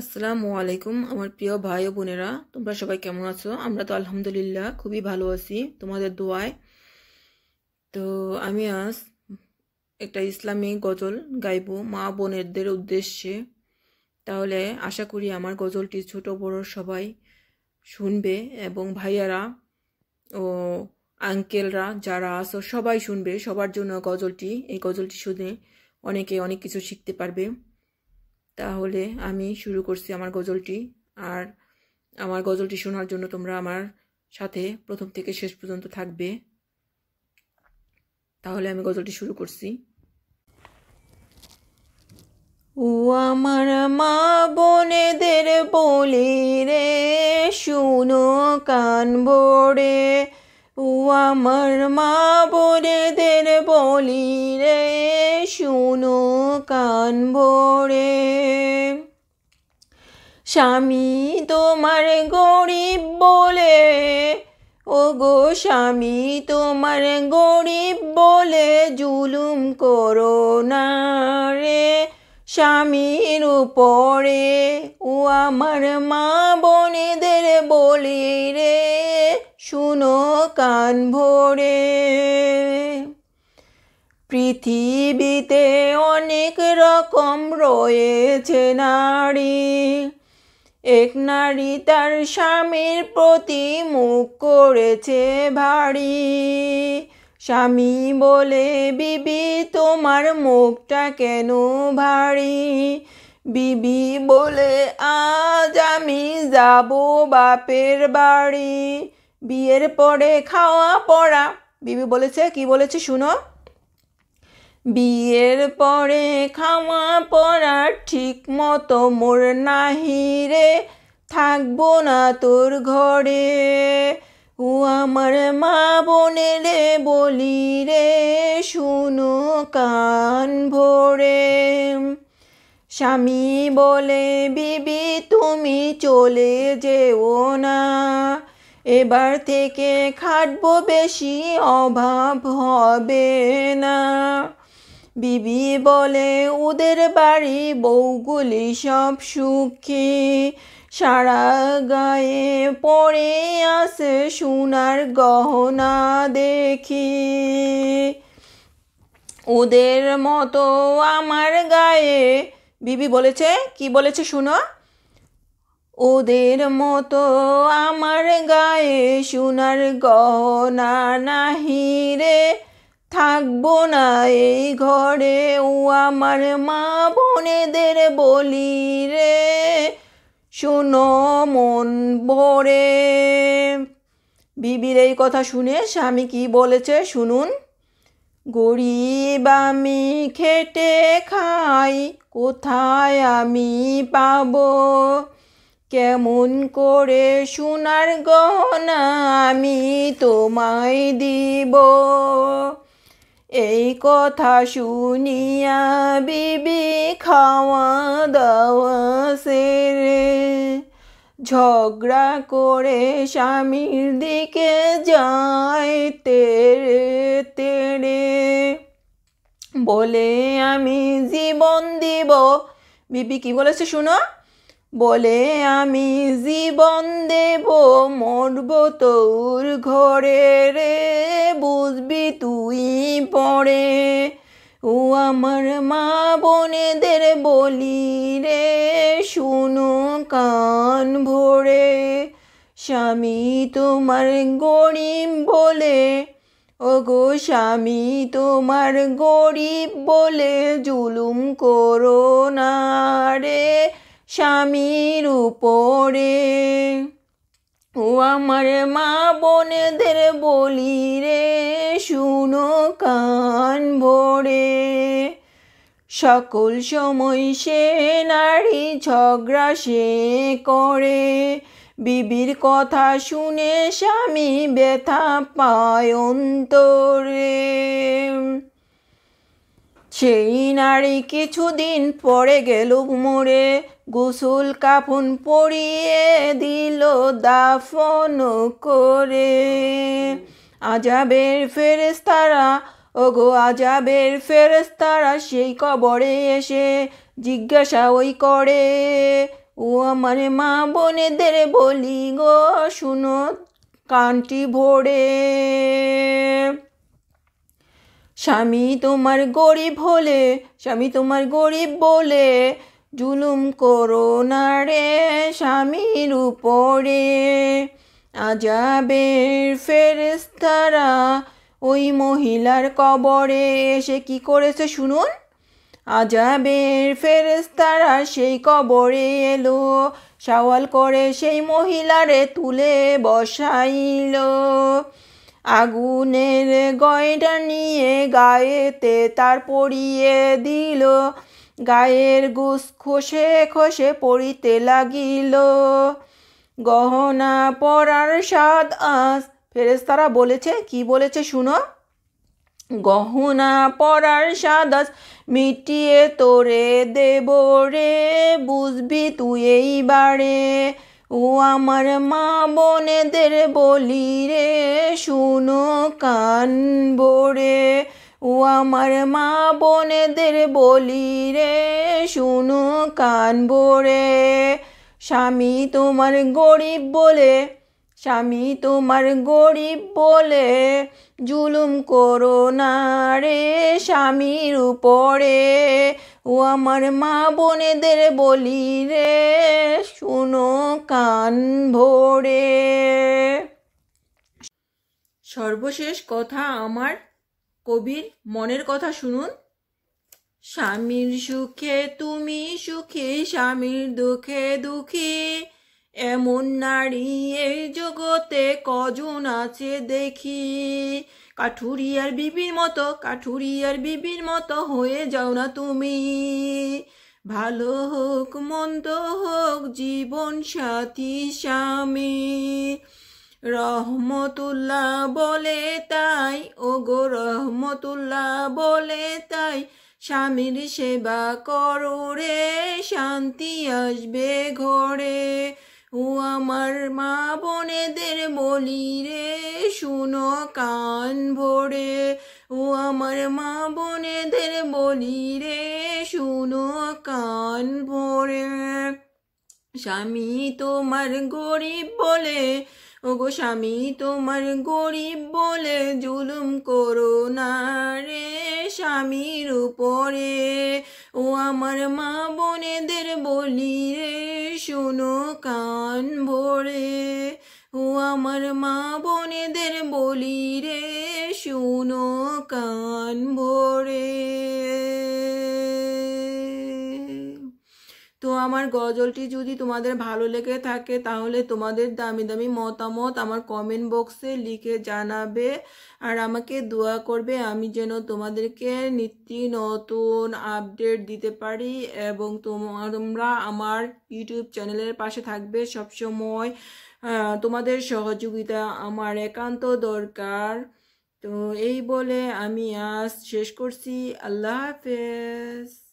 আসসালামু আলাইকুম আমার প্রিয় ভাই ও বোনেরা তোমরা সবাই কেমন আছো আমরা তো আলহামদুলিল্লাহ খুবই ভালো আছি তোমাদের দোয়ায় তো আমি আজ একটা ইসলামী গজল গাইব মা বোনেরদের উদ্দেশ্যে তাহলে আশা করি আমার গজলটি ছোট বড় সবাই শুনবে এবং ভাইয়ারা ও আঙ্কেলরা যারা আছো সবাই শুনবে সবার জন্য গজলটি এই গজলটি শুনে অনেকে অনেক কিছু শিখতে পারবে তাহলে আমি শুরু করছি আমার গজলটি আর আমার গজলটি শোনার জন্য তোমরা আমার সাথে প্রথম থেকে শেষ পর্যন্ত থাকবে তাহলে আমি গজলটি শুরু করছি ও আমার মা বোনেদের বলি রে শুনো কান বড়ে ও আমার মা বোনেদের বলি রে শুনো কান ভরে স্বামী তোমার গরিব বলে ও গো স্বামী তোমার গরিব বলে জুলুম করো না রে স্বামীর উপরে ও আমার মা বোনেদের বলি রে শুনো কান ভরে পৃথিবীতে অনেক রকম রয়েছে নারী এক নারী তার স্বামীর প্রতি মুখ করেছে ভারী স্বামী বলে বিবি তোমার মুখটা কেন ভারী বিবি বলে আজ আমি যাব বাপের বাড়ি বিয়ের পরে খাওয়া পড়া বিবি বলেছে কি বলেছে শুনো বিয়ের পরে খাওয়া পড়ার ঠিক মতো মোর নাহি রে থাকবো না তোর ঘরে ও আমার মা রে বলি রে শুনো কান ভরে স্বামী বলে বিবি তুমি চলে যেও না এবার থেকে খাটবো বেশি অভাব হবে না বিবি বলে ওদের বাড়ি বউগুলি সব সুখী সারা গায়ে পড়ে আছে সোনার গহনা দেখি ওদের মতো আমার গায়ে বিবি বলেছে কি বলেছে শুনো ওদের মতো আমার গায়ে সোনার গহনা নাহি রে থাকবো না এই ঘরে ও আমার মা বোনেদের বলি রে শোনো মন ভরে বিবির এই কথা শুনে স্বামী কি বলেছে শুনুন গরিব আমি খেটে খাই কোথায় আমি পাব কেমন করে সোনার গহনা আমি তোমায় দিব এই কথা শুনিয়া বিবি খাওয়া দাওয়া সেরে ঝগড়া করে স্বামীর দিকে যায় তেরে তেরে বলে আমি জীবন দিব বিবি কি বলেছে শুনো বলে আমি জীবন দেব মরব তোর ঘরে রে বুঝবি তুই পড়ে ও আমার মা বোনেদের বলি রে শুনো কান ভরে স্বামী তোমার গরিব বলে ও গো স্বামী তোমার গরিব বলে জুলুম করো না রে স্বামীর উপরে ও আমার মা বোনেদের বলি রে শুনো কান ভরে সকল সময় সে নারী ঝগড়া সে করে বিবির কথা শুনে স্বামী ব্যথা পায় অন্তরে সেই নারী কিছুদিন পরে গেল মোড়ে গোসল কাফুন পড়িয়ে দিল দাফন করে আজাবের ফেরেস্তারা গো আজাবের ফেরেস্তারা সেই কবরে এসে জিজ্ঞাসা ওই করে ও আমার মা বোনেদের বলি গো শুনো কানটি ভরে স্বামী তোমার গরিব হলে স্বামী তোমার গরিব বলে জুলুম করো না রে স্বামীর উপরে আজাবের ফেরেস্তারা ওই মহিলার কবরে এসে কি করেছে শুনুন আজাবের ফেরেস্তারা সেই কবরে এলো সওয়াল করে সেই মহিলারে তুলে বসাইল আগুনের গয়টা নিয়ে গায়েতে তার পরিয়ে দিল গায়ের গুস খসে খসে পড়িতে লাগিল গহনা পরার সাদ আস ফেরেস্তারা বলেছে কি বলেছে শুনো গহনা পরার সাদাস মিটিয়ে তোরে দেব রে বুঝবি তুই এইবারে ও আমার মা বোনেদের বলি রে শুনো কান বোরে ও আমার মা বোনেদের বলি রে শুনো কান বোরে স্বামী তোমার গরিব বলে স্বামী তোমার গরিব বলে জুলুম করো না রে স্বামীর উপরে ও আমার মা বোনেদের বলি রে শুনো কান ভোরে সর্বশেষ কথা আমার কবির মনের কথা শুনুন স্বামীর সুখে তুমি সুখী স্বামীর দুঃখে দুঃখী এমন নারী এই জগতে কজন আছে দেখি কাঠুরিয়ার বিবির মতো কাঠুরিয়ার বিবির মতো হয়ে যাও না তুমি ভালো হোক মন্দ হোক জীবন সাথী স্বামী রহমতুল্লাহ বলে তাই ও গো রহম স্বামীর সেবা করো রে শান্তি আসবে ঘরে ও আমার মা বোনেদের বলি রে শুনো কান ভরে ও আমার মা বোনেদের বলি রে শুনো কান ভরে স্বামী তোমার গরিব বলে গো স্বামী তোমার গরিব বলে জুলুম করো না রে স্বামীর উপরে ও আমার মা বোনেদের বলি রে শোনো কান ভরে ও আমার মা বোনেদের বলি রে শোনো কান ভরে তো আমার গজলটি যদি তোমাদের ভালো লেগে থাকে তাহলে তোমাদের দামি দামি মতামত আমার কমেন্ট বক্সে লিখে জানাবে আর আমাকে দোয়া করবে আমি যেন তোমাদেরকে নিত্য নতুন আপডেট দিতে পারি এবং তোমরা আমার ইউটিউব চ্যানেলের পাশে থাকবে সবসময় তোমাদের সহযোগিতা আমার একান্ত দরকার তো এই বলে আমি আজ শেষ করছি আল্লাহ হাফেজ